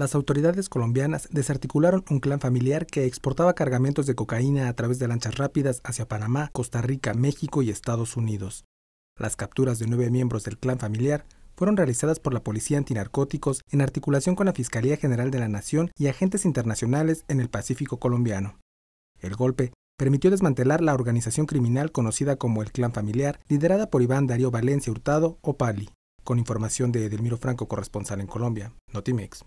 las autoridades colombianas desarticularon un clan familiar que exportaba cargamentos de cocaína a través de lanchas rápidas hacia Panamá, Costa Rica, México y Estados Unidos. Las capturas de nueve miembros del clan familiar fueron realizadas por la Policía Antinarcóticos en articulación con la Fiscalía General de la Nación y agentes internacionales en el Pacífico colombiano. El golpe permitió desmantelar la organización criminal conocida como el Clan Familiar, liderada por Iván Darío Valencia Hurtado o Pali, con información de Edelmiro Franco, corresponsal en Colombia, Notimex.